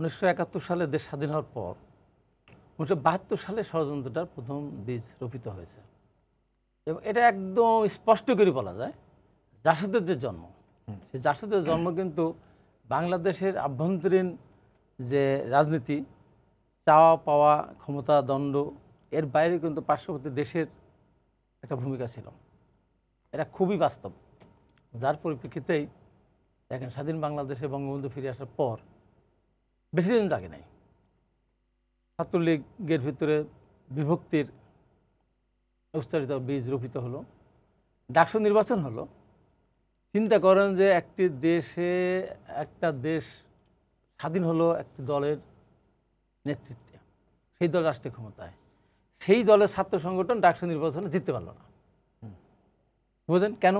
উনিশশো সালে দেশ স্বাধীন হওয়ার পর উনিশশো সালে ষড়যন্ত্রটার প্রথম বীজ রোপিত হয়েছে এবং এটা একদম স্পষ্ট করে বলা যায় জাসদের যে জন্ম সেই জাসদের জন্ম কিন্তু বাংলাদেশের আভ্যন্তরীণ যে রাজনীতি চাওয়া পাওয়া ক্ষমতা দণ্ড এর বাইরে কিন্তু পার্শ্ববর্তী দেশের একটা ভূমিকা ছিল এটা খুবই বাস্তব যার পরিপ্রেক্ষিতেই দেখেন স্বাধীন বাংলাদেশে বঙ্গবন্ধু ফিরে আসার পর বেশি দিন জাগে নাই ছাত্রলীগের ভিতরে বিভক্তির উচ্চারিত বীজ রোপিত হলো ডাকসু নির্বাচন হলো চিন্তা করেন যে একটি দেশে একটা দেশ স্বাধীন হলো একটি দলের নেতৃত্বে সেই দল রাষ্ট্রীয় ক্ষমতায় সেই দলের ছাত্র সংগঠন ডাকসু নির্বাচনে জিততে পারলো না বোঝেন কেন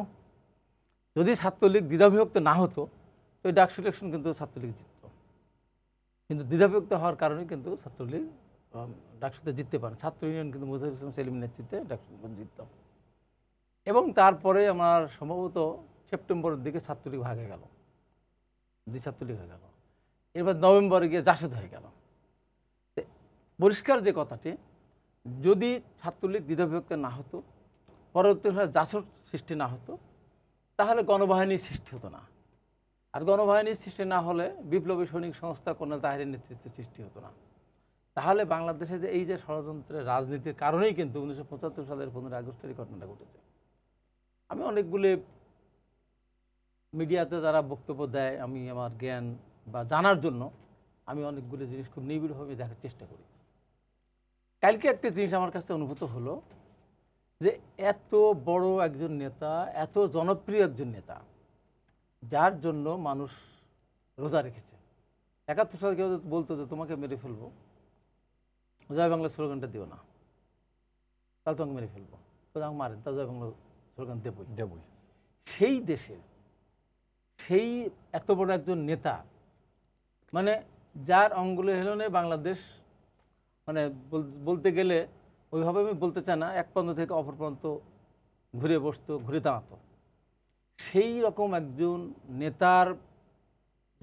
যদি ছাত্রলীগ দ্বিধাবিভক্ত না হতো তো ডাকসু ইলেকশন কিন্তু ছাত্রলীগ জিত কিন্তু দ্বিধাবিভক্ত হওয়ার কারণে কিন্তু ছাত্রলীগ ডাকসুতে জিততে পারে ছাত্র ইউনিয়ন কিন্তু মুজাহিদ ইসলাম সেলিম নেতৃত্বে ডাকসুতে জিতত এবং তারপরে আমার সম্ভবত সেপ্টেম্বরের দিকে ছাত্রলীগ ভাগে গেল দুই ছাত্রলীগ হয়ে গেল এরপর নভেম্বরে গিয়ে জাসুদ হয়ে গেল পরিষ্কার যে কথাটি যদি ছাত্রলীগ দ্বিধাবিভক্ত না হতো পরবর্তী জাসদ সৃষ্টি না হতো তাহলে গণবাহিনী সৃষ্টি হতো না আর গণবাহিনী সৃষ্টি না হলে বিপ্লবী সৈনিক সংস্থা কোনো তাহিরের নেতৃত্বে সৃষ্টি হতো না তাহলে বাংলাদেশে যে এই যে ষড়যন্ত্রের রাজনীতির কারণেই কিন্তু উনিশশো পঁচাত্তর সালের পনেরো আগস্টের ঘটনাটা ঘটেছে আমি অনেকগুলি মিডিয়াতে যারা বক্তব্য দেয় আমি আমার জ্ঞান বা জানার জন্য আমি অনেকগুলি জিনিস খুব নিবিড়ভাবে দেখার চেষ্টা করি কালকে একটা জিনিস আমার কাছে অনুভূত হলো যে এত বড় একজন নেতা এত জনপ্রিয় একজন নেতা যার জন্য মানুষ রোজা রেখেছে একাত্তর সাল কেউ বলতো যে তোমাকে মেরে ফেলবো জয় বাংলা স্লোগানটা দিও না তাহলে তোমাকে মেরে ফেলবো তোমাকে মারেন তা জয় বাংলা স্লোগান দেবই দেবই সেই দেশের সেই এত বড় একজন নেতা মানে যার অঙ্গুলে হেলনে বাংলাদেশ মানে বলতে গেলে ওইভাবে আমি বলতে চাই না এক প্রান্ত থেকে অপর প্রান্ত ঘুরে বসতো ঘুরে দাঁড়াতো সেই রকম একজন নেতার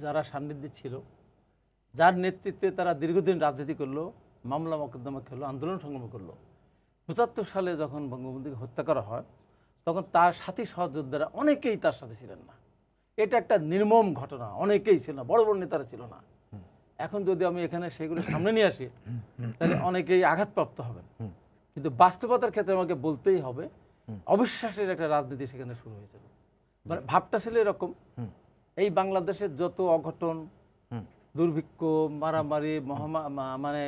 যারা সান্নিধ্যে ছিল যার নেতৃত্বে তারা দীর্ঘদিন রাজনীতি করলো মামলা মকদ্দমা খেললো আন্দোলন সংগ্রাম করলো পঁচাত্তর সালে যখন বঙ্গবন্ধুকে হত্যা করা হয় তখন তার সাথী সহযোদ্ধারা অনেকেই তার সাথে ছিলেন না এটা একটা নির্মম ঘটনা অনেকেই ছিল না বড় বড় নেতারা ছিল না এখন যদি আমি এখানে সেগুলো সামনে নিয়ে আসি তাহলে অনেকেই আঘাতপ্রাপ্ত হবেন কিন্তু বাস্তবতার ক্ষেত্রে আমাকে বলতেই হবে অবিশ্বাসের একটা রাজনীতি সেখানে শুরু হয়েছিল মানে ভাবটা ছিল এরকম এই বাংলাদেশের যত অঘটন দুর্ভিক্ষ মারামারি মহামা মানে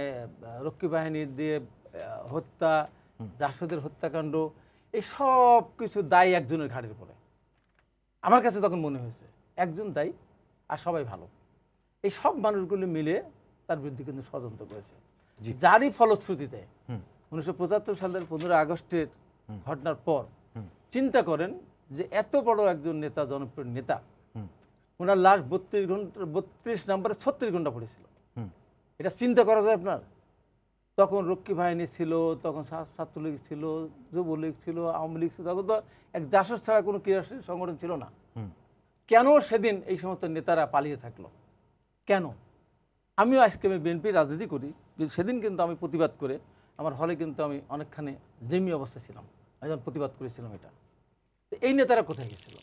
রক্ষী বাহিনী দিয়ে হত্যা জাসদের হত্যাকাণ্ড এই সব কিছু দায়ী একজনের ঘাড়ের পরে আমার কাছে তখন মনে হয়েছে একজন দায়ী আর সবাই ভালো এই সব মানুষগুলো মিলে তার বিরুদ্ধে কিন্তু ষড়যন্ত্র করেছে যারই ফলশ্রুতিতে উনিশশো সালের পনেরো আগস্টের ঘটনার পর চিন্তা করেন যে এত বড় একজন নেতা জনপ্রিয় নেতা ওনার লাশ বত্রিশ ঘন্টা বত্রিশ নম্বরে ছত্রিশ ঘন্টা পড়েছিল এটা চিন্তা করা যায় আপনার তখন রক্ষী বাহিনী ছিল তখন ছাত্রলীগ ছিল যুবলীগ ছিল আওয়ামী লীগ ছিল তখন তো এক জাসস ছাড়া কোনো ক্রীড়া সংগঠন ছিল না কেন সেদিন এই সমস্ত নেতারা পালিয়ে থাকলো কেন আমিও আজকে আমি বিএনপির রাজনীতি করি কিন্তু সেদিন কিন্তু আমি প্রতিবাদ করে আমার হলে কিন্তু আমি অনেকখানি জেমি অবস্থায় ছিলাম একজন প্রতিবাদ করেছিলাম এটা এই নেতারা কোথায় গেছিল